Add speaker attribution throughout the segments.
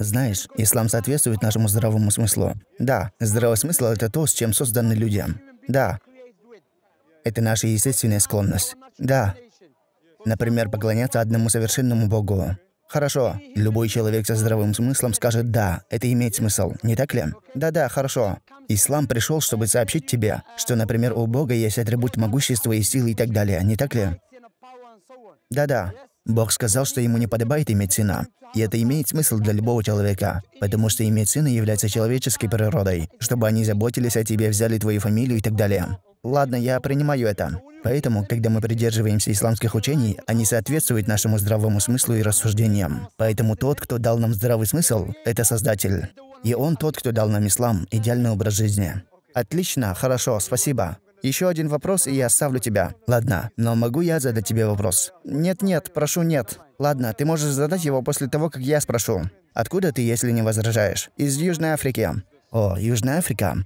Speaker 1: Знаешь, ислам соответствует нашему здравому смыслу. Да, здравый смысл – это то, с чем созданы люди. Да, это наша естественная склонность. Да, например, поклоняться одному совершенному Богу. Хорошо, любой человек со здравым смыслом скажет «да», это имеет смысл, не так ли? Да-да, хорошо. Ислам пришел, чтобы сообщить тебе, что, например, у Бога есть атрибут могущества и силы и так далее, не так ли? Да-да, Бог сказал, что ему не подобает иметь сына. И это имеет смысл для любого человека, потому что иметь сына является человеческой природой, чтобы они заботились о тебе, взяли твою фамилию и так далее. Ладно, я принимаю это. Поэтому, когда мы придерживаемся исламских учений, они соответствуют нашему здравому смыслу и рассуждениям. Поэтому тот, кто дал нам здравый смысл, это Создатель. И он тот, кто дал нам ислам, идеальный образ жизни. Отлично, хорошо, спасибо. Еще один вопрос, и я оставлю тебя. Ладно, но могу я задать тебе вопрос? Нет-нет, прошу, нет. Ладно, ты можешь задать его после того, как я спрошу. Откуда ты, если не возражаешь? Из Южной Африки. О, Южная Африка.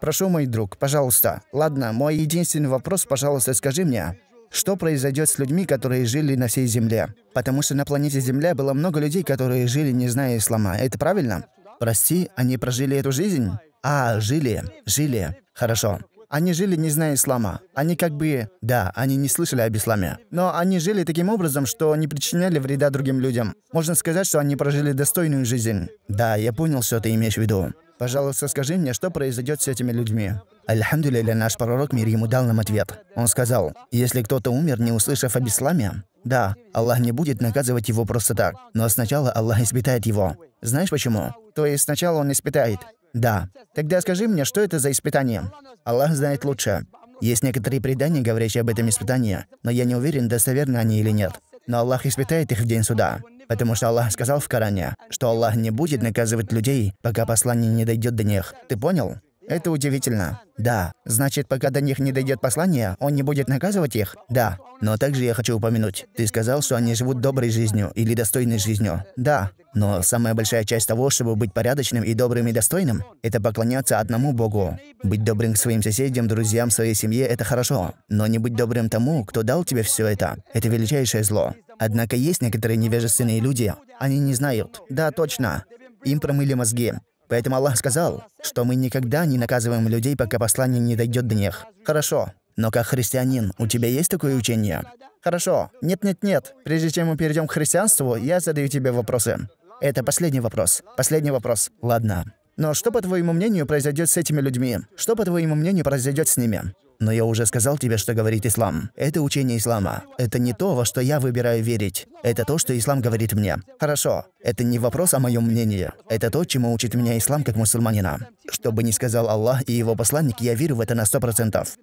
Speaker 1: Прошу, мой друг, пожалуйста. Ладно, мой единственный вопрос, пожалуйста, скажи мне. Что произойдет с людьми, которые жили на всей Земле? Потому что на планете Земля было много людей, которые жили, не зная ислама. Это правильно? Прости, они прожили эту жизнь? А, жили, жили. Хорошо. Они жили, не зная ислама. Они как бы... Да, они не слышали об исламе. Но они жили таким образом, что не причиняли вреда другим людям. Можно сказать, что они прожили достойную жизнь. Да, я понял, что ты имеешь в виду. Пожалуйста, скажи мне, что произойдет с этими людьми. Альхамдулилля, наш пророк, мир ему дал нам ответ. Он сказал, если кто-то умер, не услышав об исламе, да, Аллах не будет наказывать его просто так, но сначала Аллах испытает его. Знаешь почему? То есть сначала он испытает, да. Тогда скажи мне, что это за испытание? Аллах знает лучше. Есть некоторые предания, говорящие об этом испытании, но я не уверен, достоверны они или нет. Но Аллах испытает их в день суда. Потому что Аллах сказал в Коране, что Аллах не будет наказывать людей, пока послание не дойдет до них. Ты понял? Это удивительно. Да. Значит, пока до них не дойдет послание, он не будет наказывать их? Да. Но также я хочу упомянуть. Ты сказал, что они живут доброй жизнью или достойной жизнью. Да. Но самая большая часть того, чтобы быть порядочным и добрым и достойным, это поклоняться одному Богу. Быть добрым к своим соседям, друзьям, своей семье – это хорошо. Но не быть добрым тому, кто дал тебе все это – это величайшее зло. Однако есть некоторые невежественные люди. Они не знают. Да, точно. Им промыли мозги. Поэтому Аллах сказал, что мы никогда не наказываем людей, пока послание не дойдет до них. Хорошо. Но как христианин, у тебя есть такое учение? Хорошо. Нет-нет-нет. Прежде чем мы перейдем к христианству, я задаю тебе вопросы. Это последний вопрос. Последний вопрос. Ладно. Но что, по твоему мнению, произойдет с этими людьми? Что, по твоему мнению, произойдет с ними? Но я уже сказал тебе, что говорит ислам. Это учение ислама. Это не то, во что я выбираю верить. Это то, что ислам говорит мне. Хорошо. Это не вопрос о моем мнении. Это то, чему учит меня ислам как мусульманина. Что бы ни сказал Аллах и его посланник, я верю в это на сто процентов.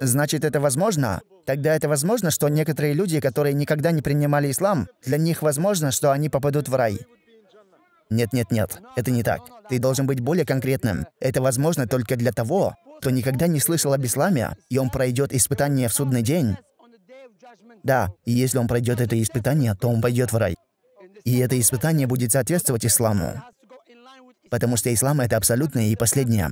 Speaker 1: Значит, это возможно? Тогда это возможно, что некоторые люди, которые никогда не принимали ислам, для них возможно, что они попадут в рай. Нет, нет, нет, это не так. Ты должен быть более конкретным. Это возможно только для того, кто никогда не слышал об исламе, и он пройдет испытание в судный день, да, и если он пройдет это испытание, то он пойдет в рай. И это испытание будет соответствовать исламу. Потому что ислам — это абсолютное и последнее.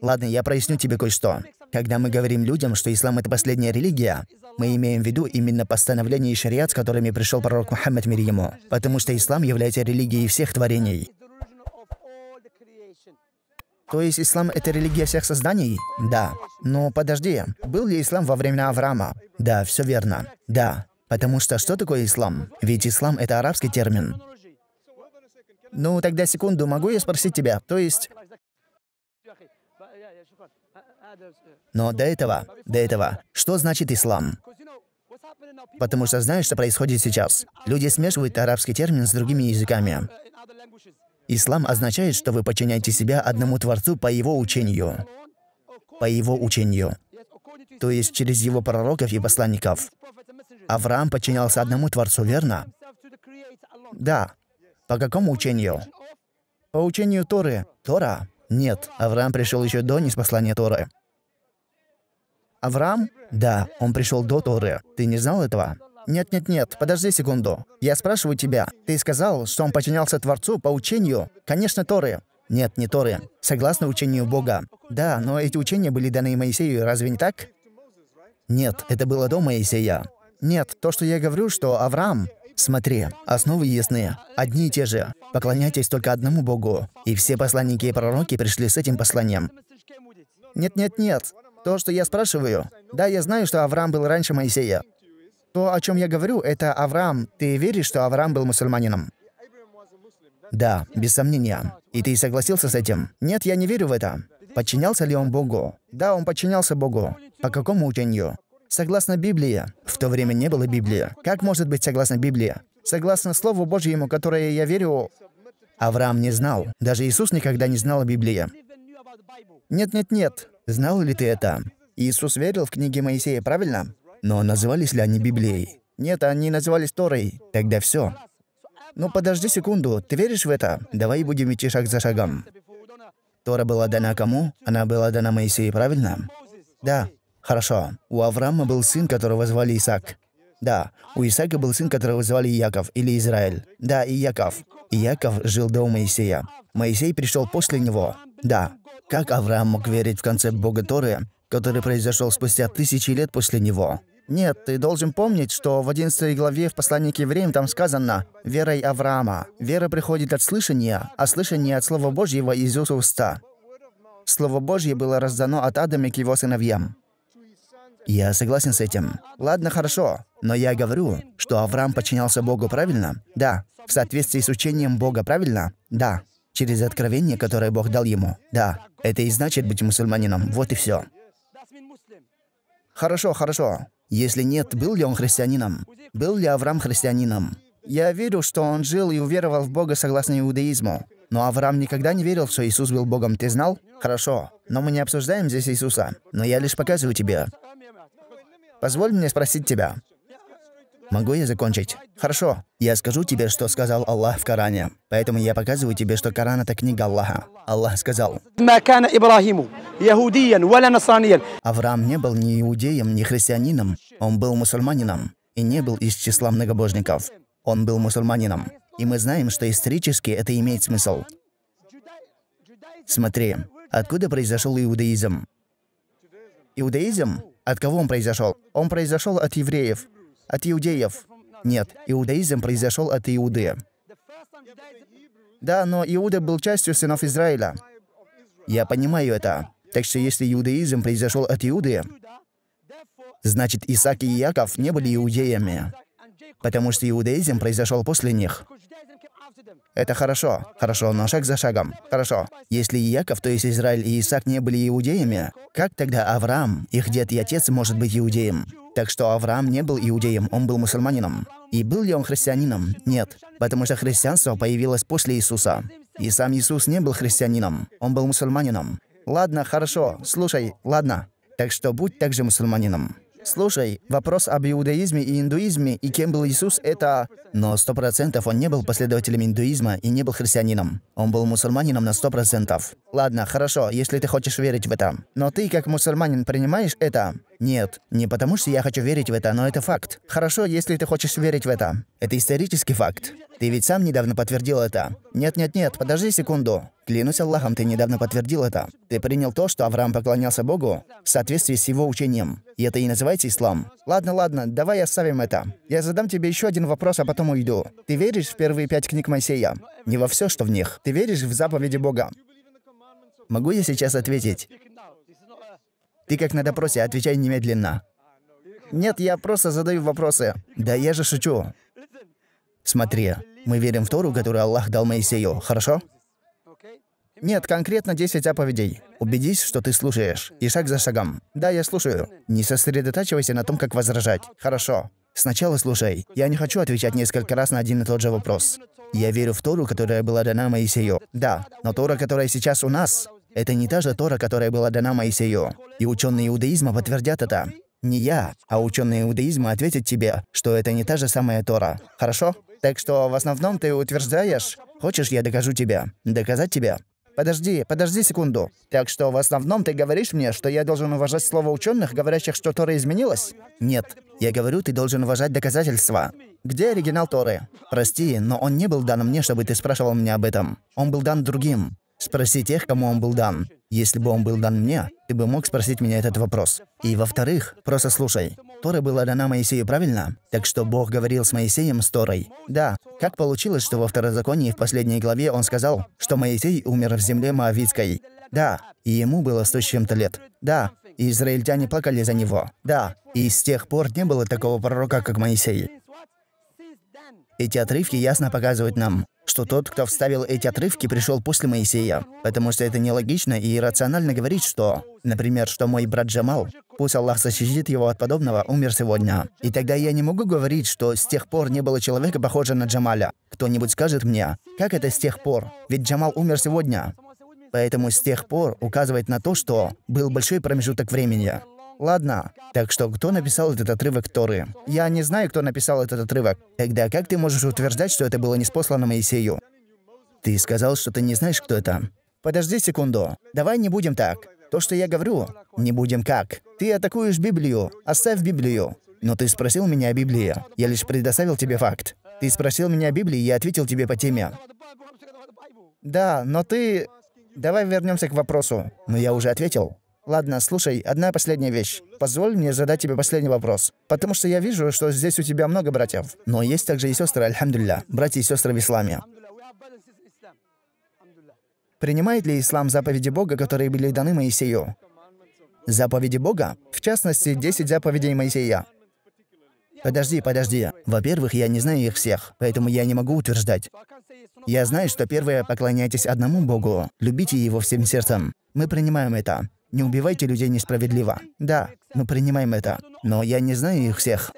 Speaker 1: Ладно, я проясню тебе кое-что. Когда мы говорим людям, что ислам — это последняя религия, мы имеем в виду именно постановление и шариат, с которыми пришел пророк Мухаммад мир ему. Потому что ислам является религией всех творений. То есть ислам — это религия всех созданий? Да. Но подожди, был ли ислам во времена Авраама? Да, все верно. Да. Потому что что такое ислам? Ведь ислам — это арабский термин. Ну, тогда секунду, могу я спросить тебя? То есть... Но до этого, до этого, что значит ислам? Потому что знаешь, что происходит сейчас? Люди смешивают арабский термин с другими языками. Ислам означает, что вы подчиняете себя одному Творцу по его учению. По его учению. То есть через его пророков и посланников. Авраам подчинялся одному Творцу, верно? Да. По какому учению? По учению Торы. Тора? Нет, Авраам пришел еще до неспослания Торы. Авраам? Да, он пришел до Торы. Ты не знал этого? Нет-нет-нет, подожди секунду. Я спрашиваю тебя. Ты сказал, что он подчинялся Творцу по учению? Конечно, Торы. Нет, не Торы. Согласно учению Бога. Да, но эти учения были даны Моисею, разве не так? Нет, это было до Моисея. Нет, то, что я говорю, что Авраам... Смотри, основы ясны, одни и те же. Поклоняйтесь только одному Богу. И все посланники и пророки пришли с этим посланием. Нет-нет-нет, то, что я спрашиваю. Да, я знаю, что Авраам был раньше Моисея. То, о чем я говорю, это Авраам. Ты веришь, что Авраам был мусульманином? Да, без сомнения. И ты согласился с этим? Нет, я не верю в это. Подчинялся ли он Богу? Да, он подчинялся Богу. По какому учению? Согласно Библии. В то время не было Библии. Как может быть согласно Библии? Согласно Слову Божьему, которое я верю, Авраам не знал. Даже Иисус никогда не знал о Библии. Нет-нет-нет. Знал ли ты это? Иисус верил в книги Моисея, правильно? Но назывались ли они Библией? Нет, они назывались Торой. Тогда все. Ну подожди секунду, ты веришь в это? Давай будем идти шаг за шагом. Тора была дана кому? Она была дана Моисею, правильно? Да. Хорошо. У Авраама был сын, которого звали Исаак. Да, у Исаака был сын, которого звали Яков или Израиль. Да, и Яков. И Яков жил до Моисея. Моисей пришел после него. Да. Как Авраам мог верить в концепт Бога Торы, который произошел спустя тысячи лет после него? Нет, ты должен помнить, что в 11 главе в послании к евреям там сказано «верой Авраама». Вера приходит от слышания, а слышание от Слова Божьего из уста. Слово Божье было раздано от Адама к его сыновьям. Я согласен с этим. Ладно, хорошо. Но я говорю, что Авраам подчинялся Богу правильно? Да. В соответствии с учением Бога правильно? Да. Через откровение, которое Бог дал ему? Да. Это и значит быть мусульманином. Вот и все. Хорошо, хорошо. Если нет, был ли он христианином? Был ли Авраам христианином? Я верю, что он жил и уверовал в Бога согласно иудаизму. Но Авраам никогда не верил, что Иисус был Богом. Ты знал? Хорошо. Но мы не обсуждаем здесь Иисуса. Но я лишь показываю тебе. Позволь мне спросить тебя. Могу я закончить? Хорошо. Я скажу тебе, что сказал Аллах в Коране. Поэтому я показываю тебе, что Коран это книга Аллаха. Аллах сказал. Авраам не был ни иудеем, ни христианином. Он был мусульманином. И не был из числа многобожников. Он был мусульманином. И мы знаем, что исторически это имеет смысл. Смотри, откуда произошел иудаизм? Иудаизм? От кого он произошел? Он произошел от евреев от иудеев. Нет, иудаизм произошел от Иуды. Да, но Иуда был частью сынов Израиля. Я понимаю это. Так что если иудаизм произошел от Иуды, значит Исаак и Иаков не были иудеями, потому что иудаизм произошел после них. Это хорошо. Хорошо, но шаг за шагом. Хорошо. Если Яков, то есть Израиль и Исаак не были иудеями, как тогда Авраам, их дед и отец, может быть иудеем? Так что Авраам не был иудеем, он был мусульманином. И был ли он христианином? Нет. Потому что христианство появилось после Иисуса. И сам Иисус не был христианином, он был мусульманином. Ладно, хорошо, слушай, ладно. Так что будь также мусульманином. Слушай, вопрос об иудаизме и индуизме, и кем был Иисус, это... Но сто процентов он не был последователем индуизма и не был христианином. Он был мусульманином на сто процентов. Ладно, хорошо, если ты хочешь верить в это. Но ты, как мусульманин, принимаешь это? Нет, не потому что я хочу верить в это, но это факт. Хорошо, если ты хочешь верить в это. Это исторический факт. Ты ведь сам недавно подтвердил это. Нет-нет-нет, подожди секунду. Клянусь Аллахом, ты недавно подтвердил это. Ты принял то, что Авраам поклонялся Богу в соответствии с его учением. И это и называется ислам. Ладно, ладно, давай оставим это. Я задам тебе еще один вопрос, а потом уйду. Ты веришь в первые пять книг Моисея? Не во все, что в них. Ты веришь в заповеди Бога? Могу я сейчас ответить? Ты как на допросе, отвечай немедленно. Нет, я просто задаю вопросы. Да я же шучу. Смотри, мы верим в Тору, которую Аллах дал Моисею, хорошо? Нет, конкретно 10 заповедей. Убедись, что ты слушаешь. И шаг за шагом. Да, я слушаю. Не сосредотачивайся на том, как возражать. Хорошо. Сначала слушай. Я не хочу отвечать несколько раз на один и тот же вопрос. Я верю в Тору, которая была дана Моисею. Да, но Тора, которая сейчас у нас, это не та же Тора, которая была дана Моисею. И ученые иудаизма подтвердят это. Не я, а ученые иудаизма ответят тебе, что это не та же самая Тора. Хорошо? Так что в основном ты утверждаешь... Хочешь, я докажу тебя? Доказать тебя? Подожди, подожди секунду. Так что в основном ты говоришь мне, что я должен уважать слово ученых, говорящих, что Тора изменилась? Нет. Я говорю, ты должен уважать доказательства. Где оригинал Торы? Прости, но он не был дан мне, чтобы ты спрашивал меня об этом. Он был дан другим. Спроси тех, кому он был дан. Если бы он был дан мне, ты бы мог спросить меня этот вопрос. И во-вторых, просто слушай. Тора была дана Моисею, правильно? Так что Бог говорил с Моисеем с Торой. Да. Как получилось, что во Второзаконии в последней главе он сказал, что Моисей умер в земле Моавитской? Да. И ему было сто с чем-то лет. Да. И израильтяне плакали за него. Да. И с тех пор не было такого пророка, как Моисей. Эти отрывки ясно показывают нам, что тот, кто вставил эти отрывки, пришел после Моисея, потому что это нелогично и иррационально говорить, что, например, что мой брат Джамал, пусть Аллах защитит его от подобного, умер сегодня. И тогда я не могу говорить, что с тех пор не было человека, похожего на Джамаля. Кто-нибудь скажет мне, как это с тех пор? Ведь Джамал умер сегодня. Поэтому с тех пор указывает на то, что был большой промежуток времени. Ладно. Так что кто написал этот отрывок Торы? Я не знаю, кто написал этот отрывок. Тогда как ты можешь утверждать, что это было не спослано Моисею? Ты сказал, что ты не знаешь, кто это. Подожди секунду. Давай не будем так. То, что я говорю, не будем как. Ты атакуешь Библию. Оставь Библию. Но ты спросил меня о Библии. Я лишь предоставил тебе факт. Ты спросил меня о Библии, и я ответил тебе по теме. Да, но ты... Давай вернемся к вопросу. Но я уже ответил. Ладно, слушай, одна последняя вещь. Позволь мне задать тебе последний вопрос. Потому что я вижу, что здесь у тебя много братьев. Но есть также и сестры, альхамдулля, братья и сестры в исламе. Принимает ли ислам заповеди Бога, которые были даны Моисею? Заповеди Бога? В частности, 10 заповедей Моисея. Подожди, подожди. Во-первых, я не знаю их всех, поэтому я не могу утверждать. Я знаю, что первое — поклоняйтесь одному Богу, любите Его всем сердцем. Мы принимаем это. Не убивайте людей несправедливо. Да, мы принимаем это. Но я не знаю их всех.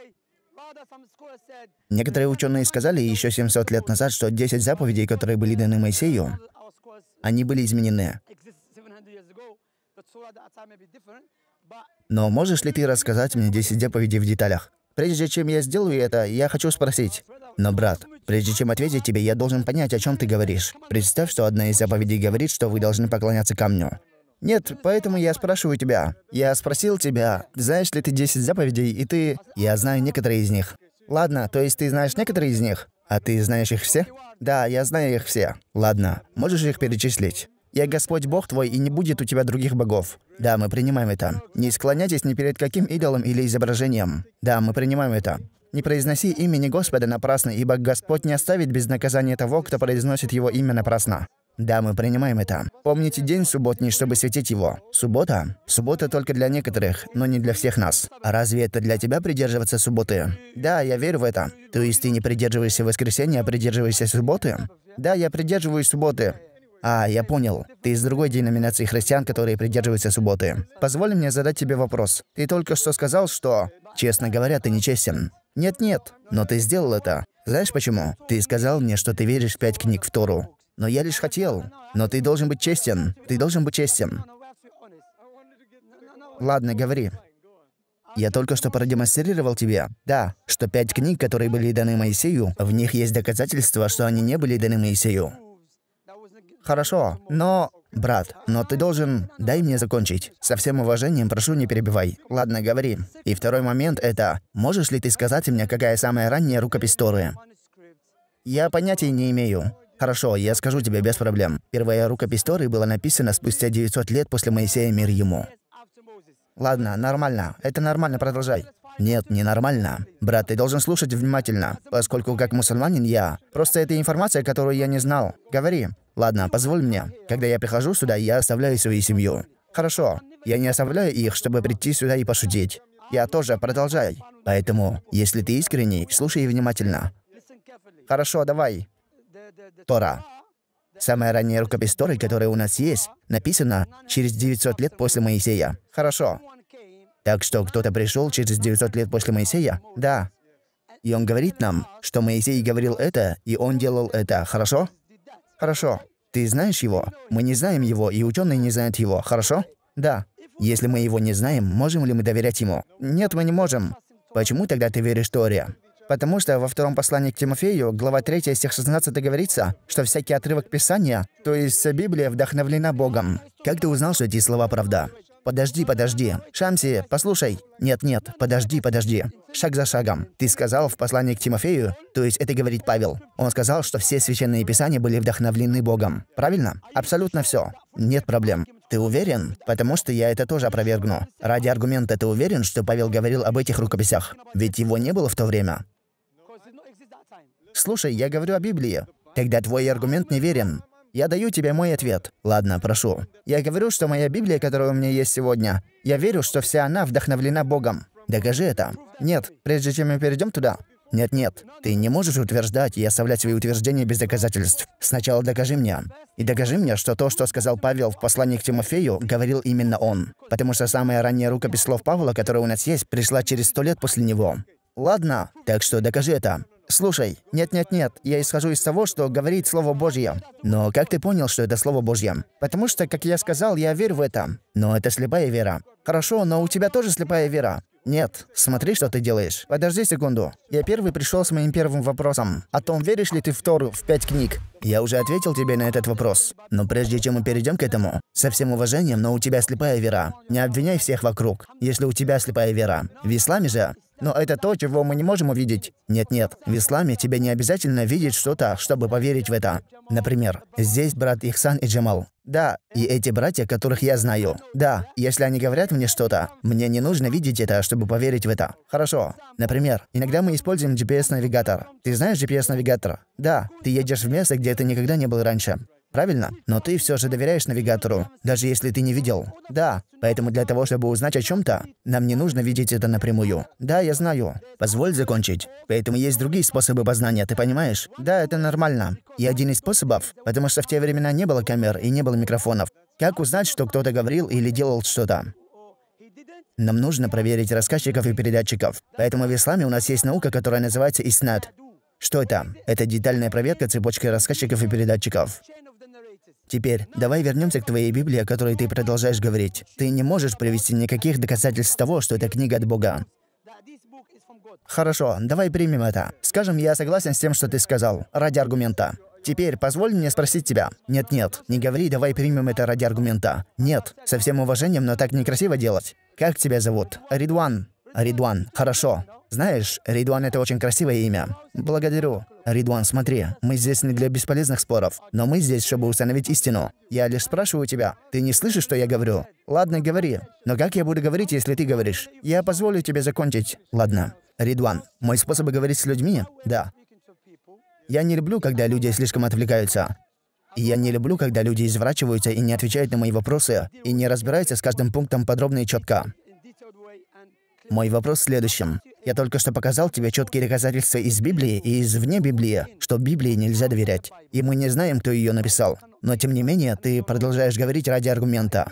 Speaker 1: Некоторые ученые сказали еще 700 лет назад, что 10 заповедей, которые были даны Моисею, они были изменены. Но можешь ли ты рассказать мне 10 заповедей в деталях? Прежде чем я сделаю это, я хочу спросить. Но, брат, прежде чем ответить тебе, я должен понять, о чем ты говоришь. Представь, что одна из заповедей говорит, что вы должны поклоняться камню. Нет, поэтому я спрашиваю тебя. Я спросил тебя, знаешь ли ты 10 заповедей, и ты... Я знаю некоторые из них. Ладно, то есть ты знаешь некоторые из них? А ты знаешь их все? Да, я знаю их все. Ладно, можешь их перечислить? «Я Господь Бог твой, и не будет у тебя других богов». Да, мы принимаем это. Не склоняйтесь ни перед каким идолом или изображением. Да, мы принимаем это. Не произноси имени Господа напрасно, ибо Господь не оставит без наказания того, кто произносит его имя напрасно. Да, мы принимаем это. Помните день субботний, чтобы светить его. Суббота? Суббота только для некоторых, но не для всех нас. А разве это для тебя придерживаться субботы? Да, я верю в это. То есть ты не придерживаешься воскресенья, а придерживаешься субботы? Да, я придерживаюсь субботы. А, я понял. Ты из другой деноминации христиан, которые придерживаются субботы. Позволь мне задать тебе вопрос. Ты только что сказал, что... Честно говоря, ты нечестен. Нет-нет, но ты сделал это. Знаешь почему? Ты сказал мне, что ты веришь в пять книг в Тору. Но я лишь хотел. Но ты должен быть честен. Ты должен быть честен. Ладно, говори. Я только что продемонстрировал тебе, да, что пять книг, которые были даны Моисею, в них есть доказательства, что они не были даны Моисею. Хорошо, но... Брат, но ты должен... Дай мне закончить. Со всем уважением прошу, не перебивай. Ладно, говори. И второй момент — это... Можешь ли ты сказать мне, какая самая ранняя рукопись Торы? Я понятия не имею. Хорошо, я скажу тебе без проблем. Первая рукопись Торы была написана спустя 900 лет после Моисея мир ему. Ладно, нормально. Это нормально, продолжай. Нет, не нормально. Брат, ты должен слушать внимательно, поскольку как мусульманин я. Просто это информация, которую я не знал. Говори. Ладно, позволь мне. Когда я прихожу сюда, я оставляю свою семью. Хорошо. Я не оставляю их, чтобы прийти сюда и пошутить. Я тоже, продолжай. Поэтому, если ты искренний, слушай внимательно. Хорошо, давай. Тора. Самая ранняя рукопись Торы, которая у нас есть, написана через 900 лет после Моисея. Хорошо. Так что кто-то пришел через 900 лет после Моисея? Да. И он говорит нам, что Моисей говорил это, и он делал это. Хорошо? Хорошо. Ты знаешь его? Мы не знаем его, и ученые не знают его. Хорошо? Да. Если мы его не знаем, можем ли мы доверять ему? Нет, мы не можем. Почему тогда ты веришь Торе? Потому что во втором послании к Тимофею, глава 3, стих 16 говорится, что всякий отрывок Писания, то есть вся Библия, вдохновлена Богом. Как ты узнал, что эти слова правда? Подожди, подожди. Шамси, послушай. Нет, нет, подожди, подожди. Шаг за шагом. Ты сказал в послании к Тимофею, то есть это говорит Павел. Он сказал, что все священные писания были вдохновлены Богом. Правильно? Абсолютно все. Нет проблем. Ты уверен? Потому что я это тоже опровергну. Ради аргумента ты уверен, что Павел говорил об этих рукописях? Ведь его не было в то время. «Слушай, я говорю о Библии». Тогда твой аргумент неверен. Я даю тебе мой ответ. Ладно, прошу. Я говорю, что моя Библия, которая у меня есть сегодня, я верю, что вся она вдохновлена Богом. Докажи это. Нет, прежде чем мы перейдем туда. Нет-нет, ты не можешь утверждать и оставлять свои утверждения без доказательств. Сначала докажи мне. И докажи мне, что то, что сказал Павел в послании к Тимофею, говорил именно он. Потому что самая ранняя рукопись слов Павла, которая у нас есть, пришла через сто лет после него. Ладно, так что докажи это. «Слушай, нет-нет-нет, я исхожу из того, что говорит Слово Божье». «Но как ты понял, что это Слово Божье?» «Потому что, как я сказал, я верю в это». «Но это слепая вера». «Хорошо, но у тебя тоже слепая вера». Нет, смотри, что ты делаешь. Подожди секунду. Я первый пришел с моим первым вопросом. О том, веришь ли ты в Тору в пять книг? Я уже ответил тебе на этот вопрос. Но прежде чем мы перейдем к этому, со всем уважением, но у тебя слепая вера. Не обвиняй всех вокруг, если у тебя слепая вера. В исламе же но это то, чего мы не можем увидеть. Нет-нет, в исламе тебе не обязательно видеть что-то, чтобы поверить в это. Например, здесь брат Ихсан и Джамал. Да, и эти братья, которых я знаю. Да, если они говорят мне что-то, мне не нужно видеть это, чтобы поверить в это. Хорошо. Например, иногда мы используем GPS-навигатор. Ты знаешь GPS-навигатор? Да, ты едешь в место, где ты никогда не был раньше правильно? Но ты все же доверяешь навигатору, даже если ты не видел. Да, поэтому для того, чтобы узнать о чем-то, нам не нужно видеть это напрямую. Да, я знаю. Позволь закончить. Поэтому есть другие способы познания, ты понимаешь? Да, это нормально. И один из способов, потому что в те времена не было камер и не было микрофонов. Как узнать, что кто-то говорил или делал что-то? Нам нужно проверить рассказчиков и передатчиков. Поэтому в исламе у нас есть наука, которая называется иснад. Что это? Это детальная проверка цепочки рассказчиков и передатчиков. Теперь давай вернемся к твоей Библии, о которой ты продолжаешь говорить. Ты не можешь привести никаких доказательств того, что это книга от Бога. Хорошо, давай примем это. Скажем, я согласен с тем, что ты сказал, ради аргумента. Теперь позволь мне спросить тебя. Нет-нет, не говори, давай примем это ради аргумента. Нет, со всем уважением, но так некрасиво делать. Как тебя зовут? Ридван. Ридван, хорошо. Знаешь, Ридуан — это очень красивое имя. Благодарю. Ридуан, смотри, мы здесь не для бесполезных споров, но мы здесь, чтобы установить истину. Я лишь спрашиваю тебя, ты не слышишь, что я говорю? Ладно, говори. Но как я буду говорить, если ты говоришь? Я позволю тебе закончить. Ладно. Ридуан, мой способ говорить с людьми? Да. Я не люблю, когда люди слишком отвлекаются. И я не люблю, когда люди изврачиваются и не отвечают на мои вопросы, и не разбираются с каждым пунктом подробно и четко. Мой вопрос в следующем. Я только что показал тебе четкие доказательства из Библии и из вне Библии, что Библии нельзя доверять. И мы не знаем, кто ее написал. Но тем не менее, ты продолжаешь говорить ради аргумента.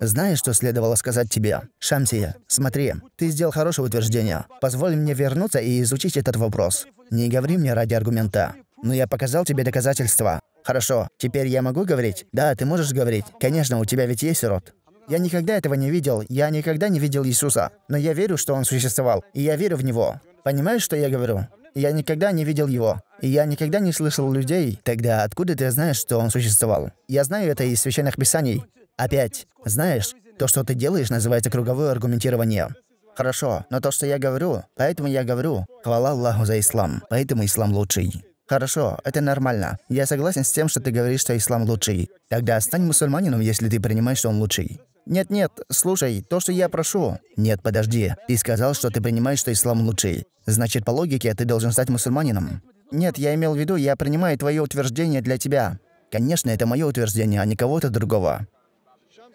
Speaker 1: Знаешь, что следовало сказать тебе? Шамсия, смотри, ты сделал хорошее утверждение. Позволь мне вернуться и изучить этот вопрос. Не говори мне ради аргумента. Но я показал тебе доказательства. Хорошо, теперь я могу говорить? Да, ты можешь говорить. Конечно, у тебя ведь есть рот. Я никогда этого не видел, я никогда не видел Иисуса, но я верю, что Он существовал, и я верю в Него. Понимаешь, что я говорю? Я никогда не видел его. И я никогда не слышал людей. Тогда откуда ты знаешь, что он существовал? Я знаю это из священных писаний. Опять. Знаешь, то, что ты делаешь, называется круговое аргументирование. Хорошо, но то, что я говорю, поэтому я говорю, хвала Аллаху за ислам, поэтому ислам лучший. Хорошо, это нормально. Я согласен с тем, что ты говоришь, что ислам лучший. Тогда стань мусульманином, если ты принимаешь, что он лучший. Нет-нет, слушай, то, что я прошу. Нет, подожди. Ты сказал, что ты принимаешь, что ислам лучший. Значит, по логике, ты должен стать мусульманином. Нет, я имел в виду, я принимаю твое утверждение для тебя. Конечно, это мое утверждение, а не кого-то другого.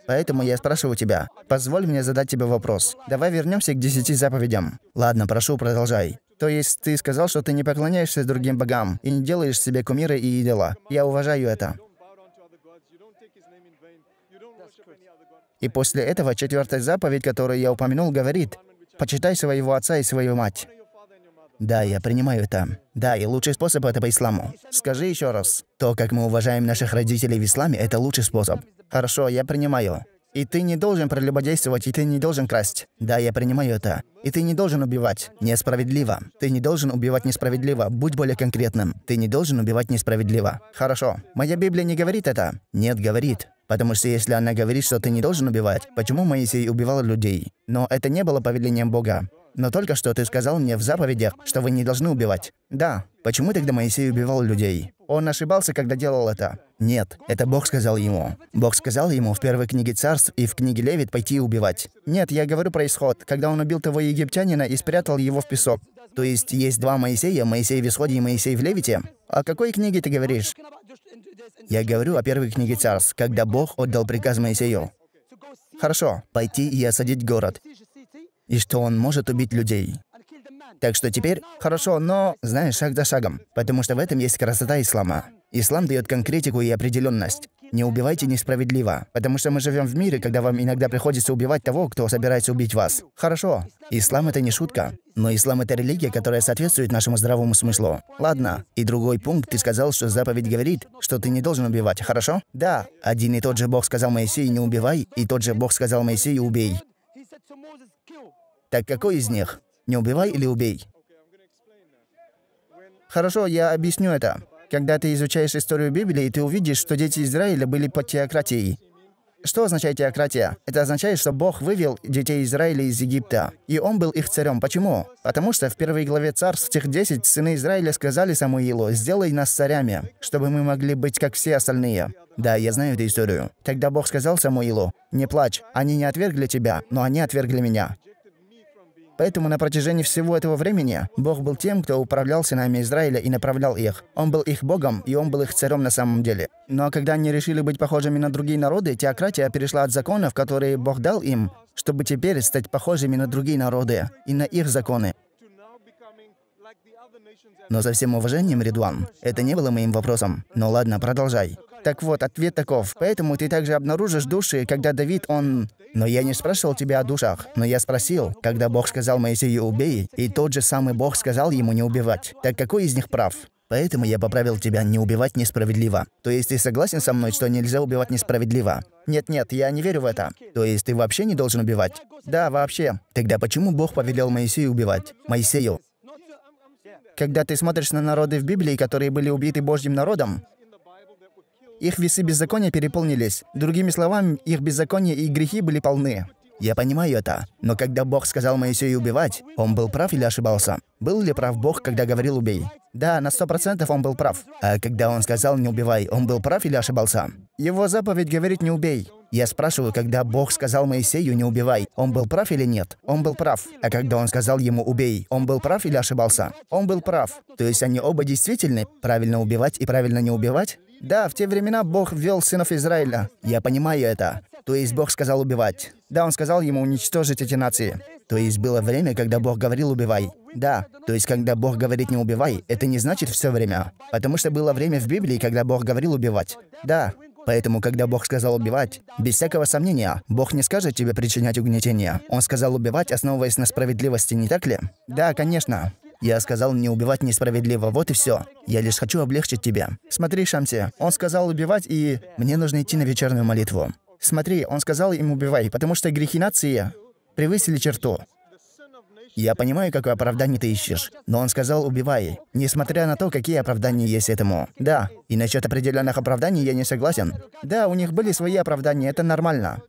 Speaker 1: Поэтому я спрашиваю тебя, позволь мне задать тебе вопрос. Давай вернемся к десяти заповедям. Ладно, прошу, продолжай. То есть ты сказал, что ты не поклоняешься другим богам и не делаешь себе кумира и идола. Я уважаю это. И после этого четвертая заповедь, которую я упомянул, говорит, «Почитай своего отца и свою мать». Да, я принимаю это. Да, и лучший способ это по исламу. Скажи еще раз. То, как мы уважаем наших родителей в исламе, это лучший способ. Хорошо, я принимаю. И ты не должен прелюбодействовать, и ты не должен красть. Да, я принимаю это. И ты не должен убивать. Несправедливо. Ты не должен убивать несправедливо. Будь более конкретным. Ты не должен убивать несправедливо. Хорошо. Моя Библия не говорит это. Нет, говорит. Потому что если она говорит, что ты не должен убивать, почему Моисей убивал людей? Но это не было повелением Бога. Но только что ты сказал мне в заповедях, что вы не должны убивать. Да. Почему тогда Моисей убивал людей? Он ошибался, когда делал это. Нет, это Бог сказал ему. Бог сказал ему в первой книге царств и в книге Левит пойти убивать. Нет, я говорю про исход, когда он убил того египтянина и спрятал его в песок. То есть есть два Моисея, Моисей в Исходе и Моисей в Левите? О какой книге ты говоришь? Я говорю о первой книге царств, когда Бог отдал приказ Моисею. Хорошо, пойти и осадить город и что он может убить людей. Так что теперь хорошо, но, знаешь, шаг за шагом, потому что в этом есть красота ислама. Ислам дает конкретику и определенность. Не убивайте несправедливо, потому что мы живем в мире, когда вам иногда приходится убивать того, кто собирается убить вас. Хорошо, ислам это не шутка, но ислам это религия, которая соответствует нашему здравому смыслу. Ладно, и другой пункт, ты сказал, что заповедь говорит, что ты не должен убивать, хорошо? Да, один и тот же Бог сказал Моисею «не убивай», и тот же Бог сказал Моисею «убей». Так какой из них? Не убивай или убей? Хорошо, я объясню это. Когда ты изучаешь историю Библии, ты увидишь, что дети Израиля были под теократией. Что означает теократия? Это означает, что Бог вывел детей Израиля из Египта, и Он был их царем. Почему? Потому что в первой главе царств тех десять сыны Израиля сказали Самуилу, «Сделай нас царями, чтобы мы могли быть как все остальные». Да, я знаю эту историю. Тогда Бог сказал Самуилу, «Не плачь, они не отвергли тебя, но они отвергли меня. Поэтому на протяжении всего этого времени Бог был тем, кто управлял сынами Израиля и направлял их. Он был их Богом, и он был их царем на самом деле. Но когда они решили быть похожими на другие народы, теократия перешла от законов, которые Бог дал им, чтобы теперь стать похожими на другие народы и на их законы. Но со всем уважением, Ридуан, это не было моим вопросом. Но ладно, продолжай. Так вот, ответ таков. Поэтому ты также обнаружишь души, когда Давид, он... Но я не спрашивал тебя о душах, но я спросил, когда Бог сказал Моисею «убей», и тот же самый Бог сказал ему не убивать. Так какой из них прав? Поэтому я поправил тебя не убивать несправедливо. То есть ты согласен со мной, что нельзя убивать несправедливо? Нет-нет, я не верю в это. То есть ты вообще не должен убивать? Да, вообще. Тогда почему Бог повелел Моисею убивать? Моисею. Когда ты смотришь на народы в Библии, которые были убиты Божьим народом, их весы беззакония переполнились. Другими словами, их беззаконие и грехи были полны. Я понимаю это. Но когда Бог сказал Моисею убивать, он был прав или ошибался? Был ли прав Бог, когда говорил «убей»? Да, на сто процентов он был прав. А когда он сказал «не убивай», он был прав или ошибался? Его заповедь говорит «не убей». Я спрашиваю, когда Бог сказал Моисею «не убивай», он был прав или нет? Он был прав. А когда он сказал ему «убей», он был прав или ошибался? Он был прав. То есть они оба действительны? Правильно убивать и правильно не убивать? Да, в те времена Бог ввел сынов Израиля. Я понимаю это. То есть Бог сказал убивать. Да, он сказал ему уничтожить эти нации. То есть было время, когда Бог говорил «убивай». Да, то есть когда Бог говорит «не убивай», это не значит все время. Потому что было время в Библии, когда Бог говорил «убивать». Да, Поэтому, когда Бог сказал убивать, без всякого сомнения, Бог не скажет тебе причинять угнетение. Он сказал убивать, основываясь на справедливости, не так ли? Да, конечно. Я сказал не убивать несправедливо, вот и все. Я лишь хочу облегчить тебя. Смотри, Шамси, он сказал убивать, и мне нужно идти на вечернюю молитву. Смотри, он сказал им убивай, потому что грехи нации превысили черту. Я понимаю, какое оправдание ты ищешь, но он сказал «убивай», несмотря на то, какие оправдания есть этому. Да, и насчет определенных оправданий я не согласен. Да, у них были свои оправдания, это нормально.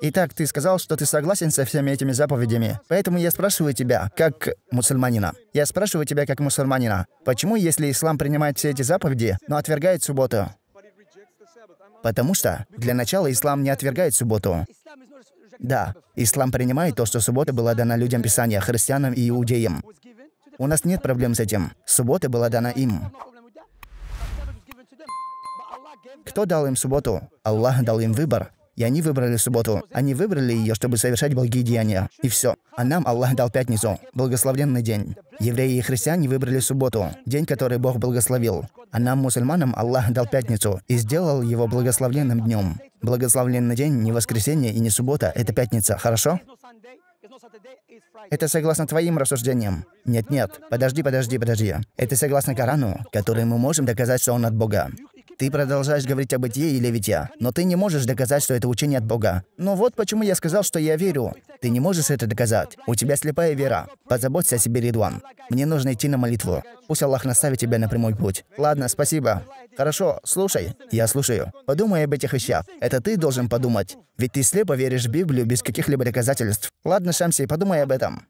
Speaker 1: Итак, ты сказал, что ты согласен со всеми этими заповедями. Поэтому я спрашиваю тебя, как мусульманина. Я спрашиваю тебя, как мусульманина, почему, если ислам принимает все эти заповеди, но отвергает субботу? Потому что, для начала, ислам не отвергает субботу. Да, ислам принимает то, что суббота была дана людям Писания, христианам и иудеям. У нас нет проблем с этим. Суббота была дана им. Кто дал им субботу? Аллах дал им выбор. И они выбрали субботу. Они выбрали ее, чтобы совершать благие деяния. И все. А нам Аллах дал пятницу, благословленный день. Евреи и христиане выбрали субботу, день, который Бог благословил. А нам, мусульманам, Аллах дал пятницу и сделал его благословленным днем. Благословленный день не воскресенье и не суббота, это пятница, хорошо? Это согласно твоим рассуждениям. Нет-нет, подожди, подожди, подожди. Это согласно Корану, который мы можем доказать, что он от Бога. Ты продолжаешь говорить о бытии и левите, но ты не можешь доказать, что это учение от Бога. Но ну вот почему я сказал, что я верю. Ты не можешь это доказать. У тебя слепая вера. Позаботься о себе, Ридван. Мне нужно идти на молитву. Пусть Аллах наставит тебя на прямой путь. Ладно, спасибо. Хорошо, слушай. Я слушаю. Подумай об этих вещах. Это ты должен подумать. Ведь ты слепо веришь в Библию без каких-либо доказательств. Ладно, Шамси, подумай об этом.